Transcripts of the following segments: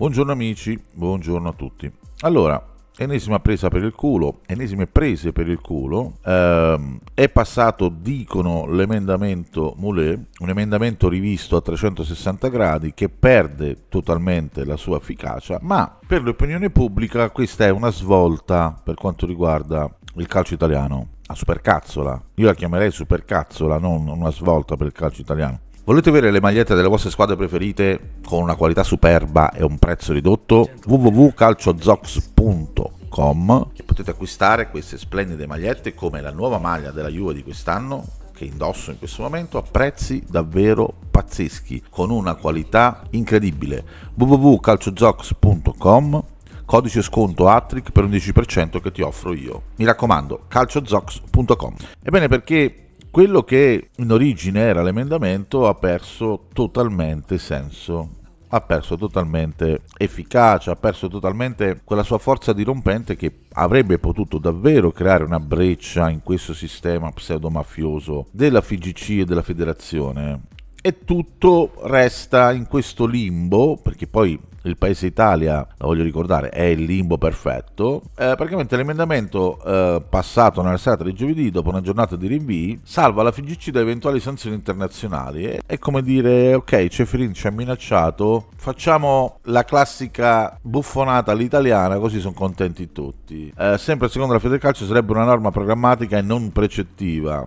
Buongiorno amici, buongiorno a tutti. Allora, ennesima presa per il culo, ennesime prese per il culo, ehm, è passato, dicono, l'emendamento Moulet, un emendamento rivisto a 360 gradi che perde totalmente la sua efficacia, ma per l'opinione pubblica questa è una svolta per quanto riguarda il calcio italiano. A supercazzola, io la chiamerei supercazzola, non una svolta per il calcio italiano Volete avere le magliette delle vostre squadre preferite con una qualità superba e un prezzo ridotto? www.calciozox.com potete acquistare queste splendide magliette come la nuova maglia della Juve di quest'anno che indosso in questo momento a prezzi davvero pazzeschi con una qualità incredibile www.calciozox.com codice sconto ATRIC per un 10% che ti offro io mi raccomando calciozox.com ebbene perché quello che in origine era l'emendamento ha perso totalmente senso ha perso totalmente efficacia, ha perso totalmente quella sua forza dirompente che avrebbe potuto davvero creare una breccia in questo sistema pseudomafioso della FGC e della federazione. E tutto resta in questo limbo, perché poi il Paese Italia, voglio ricordare, è il limbo perfetto. Eh, praticamente l'emendamento eh, passato nella serata di giovedì, dopo una giornata di rinvii, salva la FGC da eventuali sanzioni internazionali. E, è come dire, ok, Ceferin ci ha minacciato, facciamo la classica buffonata all'italiana, così sono contenti tutti. Eh, sempre secondo la Federcalcio sarebbe una norma programmatica e non precettiva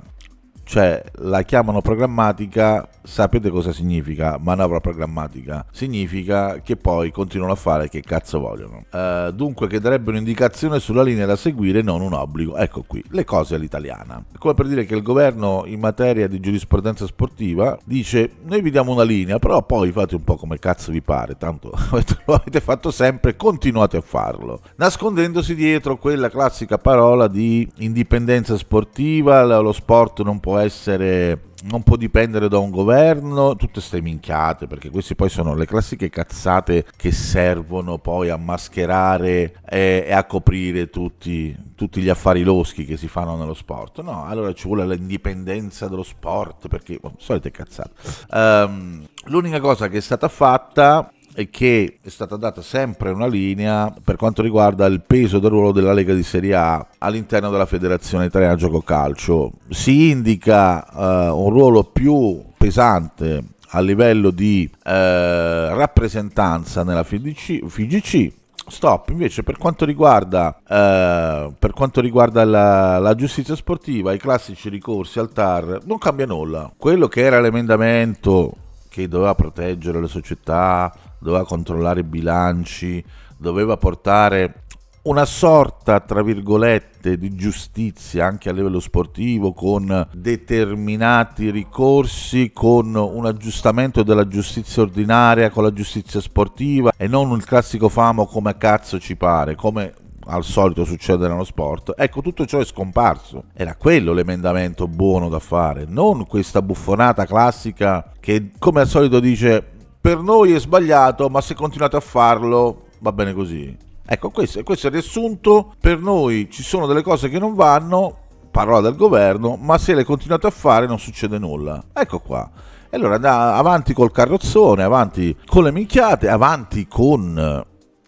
cioè la chiamano programmatica, sapete cosa significa manovra programmatica? Significa che poi continuano a fare che cazzo vogliono. Uh, dunque che darebbe un'indicazione sulla linea da seguire, non un obbligo. Ecco qui, le cose all'italiana. Come per dire che il governo in materia di giurisprudenza sportiva dice noi vi diamo una linea, però poi fate un po' come cazzo vi pare, tanto lo avete fatto sempre, continuate a farlo. Nascondendosi dietro quella classica parola di indipendenza sportiva, lo sport non può può essere non può dipendere da un governo, tutte ste minchiate, perché queste poi sono le classiche cazzate che servono poi a mascherare e, e a coprire tutti, tutti, gli affari loschi che si fanno nello sport. No, allora ci vuole l'indipendenza dello sport, perché oh, solite cazzate. Um, l'unica cosa che è stata fatta e che è stata data sempre una linea per quanto riguarda il peso del ruolo della Lega di Serie A all'interno della Federazione Italiana Gioco Calcio. Si indica eh, un ruolo più pesante a livello di eh, rappresentanza nella FDC, FGC Stop, invece per quanto riguarda, eh, per quanto riguarda la, la, giustizia sportiva, i classici ricorsi al TAR, non cambia nulla. Quello che era l'emendamento che doveva proteggere le società, doveva controllare i bilanci, doveva portare una sorta, tra virgolette, di giustizia anche a livello sportivo con determinati ricorsi, con un aggiustamento della giustizia ordinaria, con la giustizia sportiva e non il classico famo come cazzo ci pare, come al solito succede nello sport. Ecco, tutto ciò è scomparso. Era quello l'emendamento buono da fare, non questa buffonata classica che come al solito dice per noi è sbagliato, ma se continuate a farlo va bene così. Ecco, questo, questo è il riassunto. Per noi ci sono delle cose che non vanno, parola del governo, ma se le continuate a fare non succede nulla. Ecco qua. E allora da, avanti col carrozzone, avanti con le minchiate, avanti con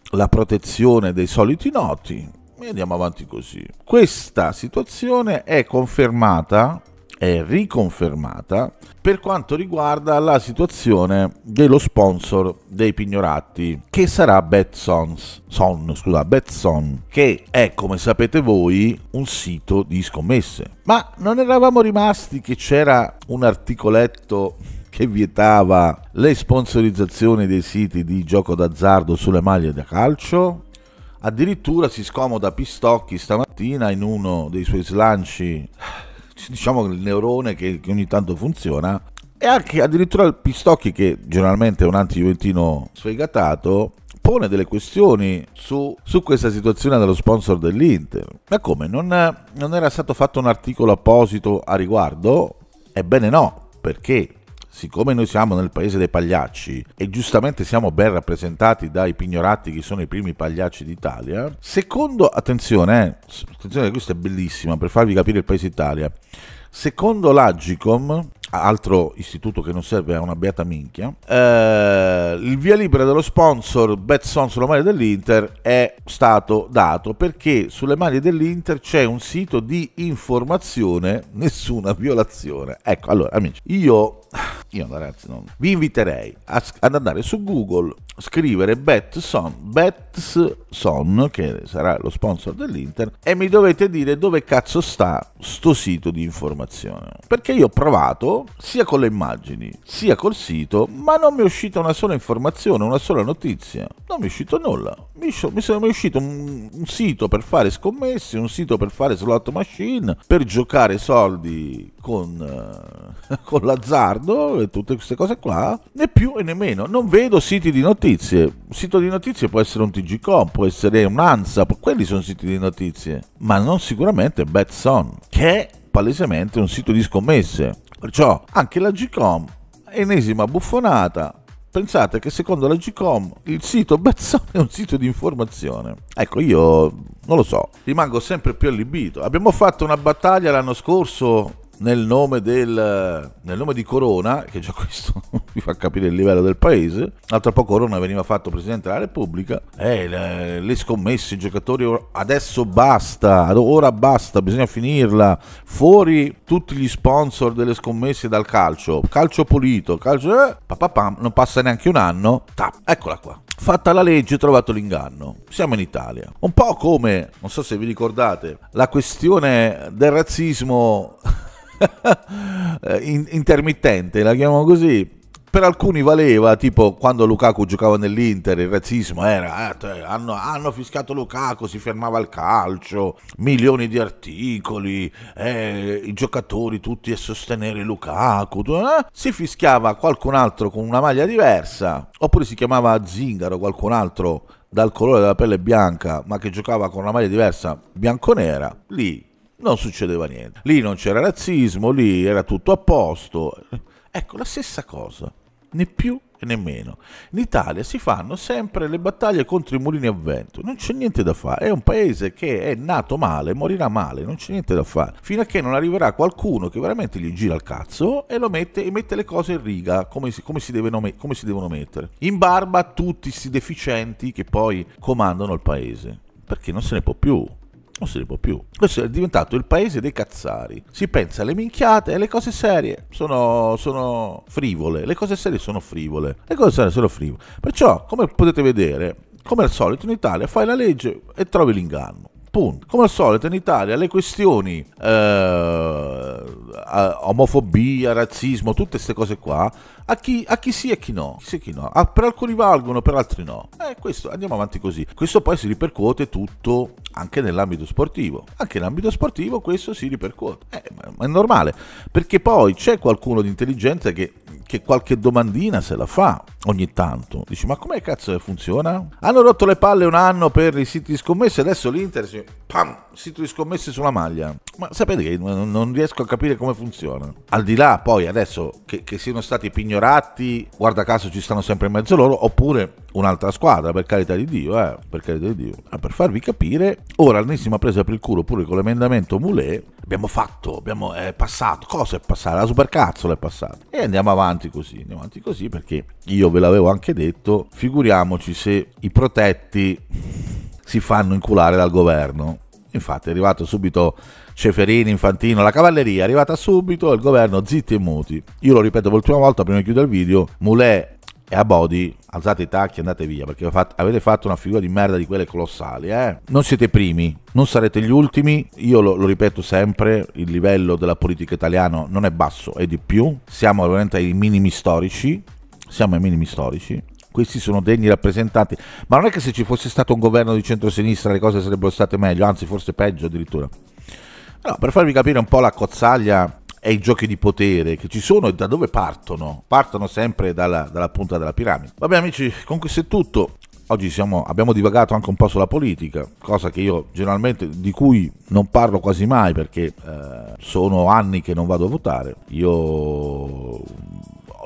la protezione dei soliti noti e andiamo avanti così. Questa situazione è confermata è riconfermata per quanto riguarda la situazione dello sponsor dei Pignorati, che sarà Betsons, Son, scusa, Betson, che è, come sapete voi, un sito di scommesse. Ma non eravamo rimasti che c'era un articoletto che vietava le sponsorizzazioni dei siti di gioco d'azzardo sulle maglie da calcio? Addirittura si scomoda Pistocchi stamattina in uno dei suoi slanci diciamo il neurone che, che ogni tanto funziona e anche addirittura il Pistocchi che generalmente è un anti-juventino sfegatato pone delle questioni su, su, questa situazione dello sponsor dell'Inter. Ma come? Non, non, era stato fatto un articolo apposito a riguardo? Ebbene no, perché siccome noi siamo nel paese dei pagliacci e giustamente siamo ben rappresentati dai pignoratti che sono i primi pagliacci d'Italia, secondo, attenzione, eh, attenzione questa è bellissima per farvi capire il paese Italia, secondo l'Agicom, altro istituto che non serve a una beata minchia, eh, il via libera dello sponsor Betsons Romare dell'Inter è stato dato perché sulle maglie dell'Inter c'è un sito di informazione, nessuna violazione. Ecco, allora amici, io io ragazzi non... vi inviterei a, ad andare su Google, scrivere Betson, Betson, che sarà lo sponsor dell'Inter, e mi dovete dire dove cazzo sta sto sito di informazione. Perché io ho provato sia con le immagini, sia col sito, ma non mi è uscita una sola informazione, una sola notizia. Non mi è uscito nulla. Mi, mi è uscito un, un sito per fare scommesse, un sito per fare slot machine, per giocare soldi con, eh, con l'azzardo e tutte queste cose qua, né più e né meno. Non vedo siti di notizie. Un sito di notizie può essere un TGCOM, può essere un un'ANSA, quelli sono siti di notizie, ma non sicuramente Betson, che è palesemente un sito di scommesse. Perciò anche la GCOM, enesima buffonata, pensate che secondo la GCOM il sito Bezzone è un sito di informazione. Ecco, io non lo so, rimango sempre più allibito. Abbiamo fatto una battaglia l'anno scorso nel nome, del, nel nome di Corona, che già questo vi fa capire il livello del paese, l'altra poco Corona veniva fatto Presidente della Repubblica, eh, le, le scommesse, i giocatori adesso basta, ora basta, bisogna finirla, fuori tutti gli sponsor delle scommesse dal calcio, calcio pulito, calcio... Eh, papapam, non passa neanche un anno, tap, eccola qua. Fatta la legge, trovato l'inganno. Siamo in Italia. Un po' come, non so se vi ricordate, la questione del razzismo intermittente, la chiamo così. Per alcuni valeva, tipo quando Lukaku giocava nell'Inter, il razzismo era, eh, te, hanno, hanno, fischiato Lukaku, si fermava il calcio, milioni di articoli, eh, i giocatori tutti a sostenere Lukaku, eh? si fischiava qualcun altro con una maglia diversa, oppure si chiamava Zingaro qualcun altro dal colore della pelle bianca, ma che giocava con una maglia diversa bianconera, lì non succedeva niente. Lì non c'era razzismo, lì era tutto a posto. Ecco, la stessa cosa, né più né meno. In Italia si fanno sempre le battaglie contro i mulini a vento, non c'è niente da fare, è un paese che è nato male, morirà male, non c'è niente da fare, fino a che non arriverà qualcuno che veramente gli gira il cazzo e lo mette e mette le cose in riga come si, come si, devono, come si devono mettere. In barba a tutti questi deficienti che poi comandano il paese, perché non se ne può più. Non si ne può più. Questo è diventato il paese dei cazzari. Si pensa alle minchiate e alle cose serie sono, sono frivole. Le cose serie sono frivole. Le cose serie sono frivole. Perciò, come potete vedere, come al solito in Italia fai la legge e trovi l'inganno. Punto. Come al solito in Italia le questioni eh, omofobia, razzismo, tutte queste cose qua, a chi, a chi sì e chi no. Chi sì e chi no. A, ah, per alcuni valgono, per altri no. Eh, questo, andiamo avanti così. Questo poi si ripercuote tutto anche nell'ambito sportivo. Anche nell'ambito sportivo questo si ripercuote. Eh, ma è normale, perché poi c'è qualcuno di intelligenza che, che qualche domandina se la fa ogni tanto. Dici, ma come cazzo funziona? Hanno rotto le palle un anno per i siti di scommesse, adesso l'Inter si... Pam! Sito di scommesse sulla maglia. Ma sapete che non riesco a capire come funziona. Al di là poi adesso che, che siano stati pignorati, guarda caso ci stanno sempre in mezzo loro, oppure un'altra squadra, per carità di Dio, eh, per carità di Dio. Ma per farvi capire, ora l'ennesima presa per il culo pure con l'emendamento Moulet, abbiamo fatto, abbiamo, è passato, cosa è passato? La supercazzola è passata. E andiamo avanti così, andiamo avanti così perché io ve l'avevo anche detto, figuriamoci se i protetti si fanno inculare dal governo. Infatti è arrivato subito Ceferini, Infantino, la cavalleria è arrivata subito, il governo zitti e muti. Io lo ripeto per l'ultima volta prima di chiudere il video, Mulè e a Bodhi alzate i tacchi e andate via perché avete fatto una figura di merda di quelle colossali. Eh? Non siete i primi, non sarete gli ultimi. Io lo, lo, ripeto sempre: il livello della politica italiana non è basso, è di più. Siamo veramente ai minimi storici. Siamo ai minimi storici. Questi sono degni rappresentanti. Ma non è che se ci fosse stato un governo di centrosinistra le cose sarebbero state meglio, anzi, forse peggio addirittura. No, per farvi capire un po' la cozzaglia e i giochi di potere che ci sono e da dove partono? Partono sempre dalla, dalla punta della piramide. Vabbè amici, con questo è tutto. Oggi siamo, abbiamo divagato anche un po' sulla politica, cosa che io generalmente di cui non parlo quasi mai perché eh, sono anni che non vado a votare. Io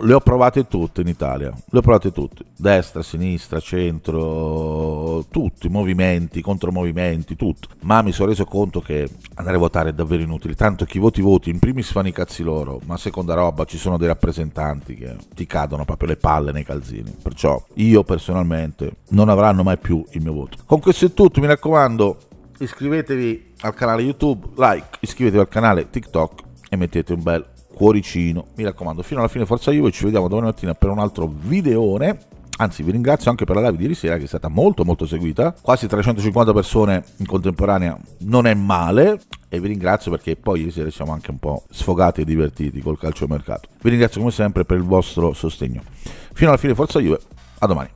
le ho provate tutte in Italia, le ho provate tutte, destra, sinistra, centro, tutti, movimenti, contromovimenti, tutto, ma mi sono reso conto che andare a votare è davvero inutile, tanto chi voti voti, in primis fanno i cazzi loro, ma seconda roba ci sono dei rappresentanti che ti cadono proprio le palle nei calzini, perciò io personalmente non avranno mai più il mio voto. Con questo è tutto, mi raccomando, iscrivetevi al canale YouTube, like, iscrivetevi al canale TikTok e mettete un bel cuoricino. Mi raccomando, fino alla fine Forza Juve, ci vediamo domani mattina per un altro videone. Anzi, vi ringrazio anche per la live di ieri sera che è stata molto molto seguita. Quasi 350 persone in contemporanea non è male e vi ringrazio perché poi ieri sera siamo anche un po' sfogati e divertiti col calcio al mercato. Vi ringrazio come sempre per il vostro sostegno. Fino alla fine Forza Juve, a domani.